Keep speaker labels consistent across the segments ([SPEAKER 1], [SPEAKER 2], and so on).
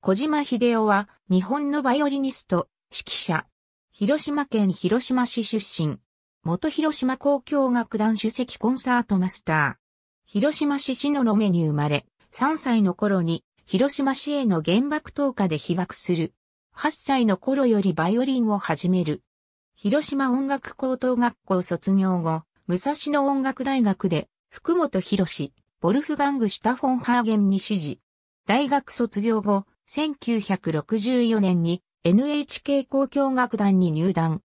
[SPEAKER 1] 小島秀夫は日本のバイオリニスト、指揮者。広島県広島市出身。元広島交響楽団主席コンサートマスター。広島市市の目に生まれ、3歳の頃に広島市への原爆投下で被爆する。8歳の頃よりバイオリンを始める。広島音楽高等学校卒業後、武蔵野音楽大学で福本博士、ボルフガング・シュタフォンハーゲンに指示。大学卒業後、1964年に NHK 交響楽団に入団。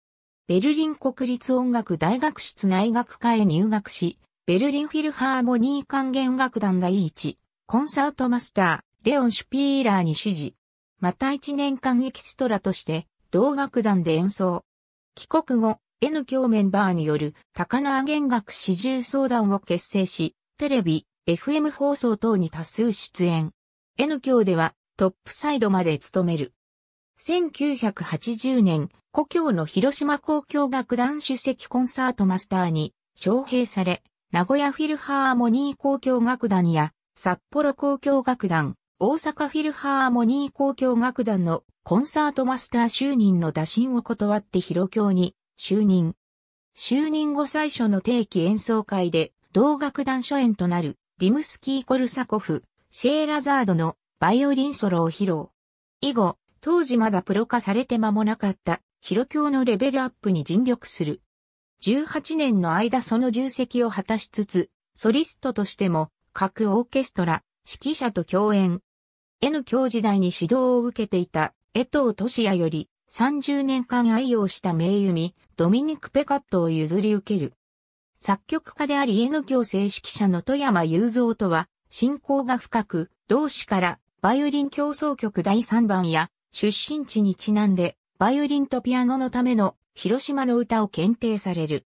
[SPEAKER 1] ベルリン国立音楽大学室内学科へ入学し、ベルリンフィルハーモニー管弦楽団第一、コンサートマスター、レオン・シュピーラーに指示。また1年間エキストラとして、同楽団で演奏。帰国後、N 教メンバーによる高輪弦楽四重相談を結成し、テレビ、FM 放送等に多数出演。N 教ではトップサイドまで務める。1980年、故郷の広島交響楽団主席コンサートマスターに招聘され、名古屋フィルハーモニー交響楽団や札幌交響楽団、大阪フィルハーモニー交響楽団のコンサートマスター就任の打診を断って広京に就任。就任後最初の定期演奏会で同楽団初演となるリムスキー・コルサコフ、シェーラザードのバイオリンソロを披露。以後、当時まだプロ化されて間もなかった、ヒロ教のレベルアップに尽力する。18年の間その重責を果たしつつ、ソリストとしても、各オーケストラ、指揮者と共演。N 教時代に指導を受けていた、江藤俊也より、30年間愛用した名弓、ドミニク・ペカットを譲り受ける。作曲家であり N 教正指揮者の富山雄三とは、信仰が深く、同志からバイオリン競争曲第3番や、出身地にちなんで、バイオリンとピアノのための広島の歌を検定される。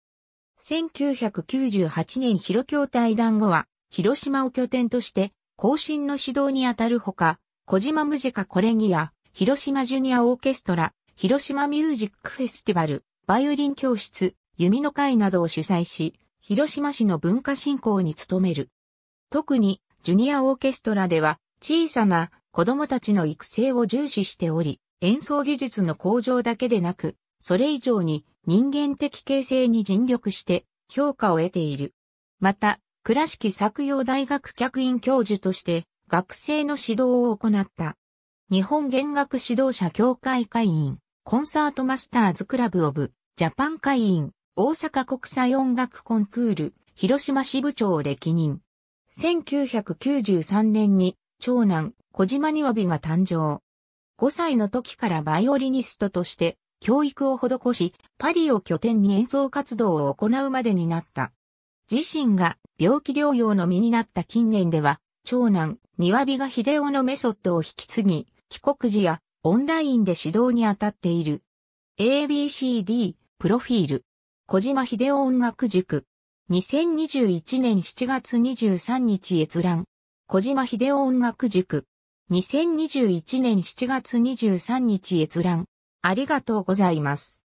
[SPEAKER 1] 1998年広京対談後は、広島を拠点として、後進の指導にあたるほか、小島ムジカコレギや、広島ジュニアオーケストラ、広島ミュージックフェスティバル、バイオリン教室、弓の会などを主催し、広島市の文化振興に努める。特に、ジュニアオーケストラでは、小さな子供たちの育成を重視しており、演奏技術の向上だけでなく、それ以上に人間的形成に尽力して評価を得ている。また、倉敷作用大学客員教授として学生の指導を行った。日本弦楽指導者協会会員、コンサートマスターズクラブオブ、ジャパン会員、大阪国際音楽コンクール、広島支部長を歴任。1993年に長男、小島庭美が誕生。5歳の時からバイオリニストとして教育を施し、パリを拠点に演奏活動を行うまでになった。自身が病気療養の身になった近年では、長男、庭美が秀夫のメソッドを引き継ぎ、帰国時やオンラインで指導に当たっている。ABCD、プロフィール。小島秀夫音楽塾。2021年7月23日閲覧。小島秀夫音楽塾。2021年7月23日閲覧。ありがとうございます。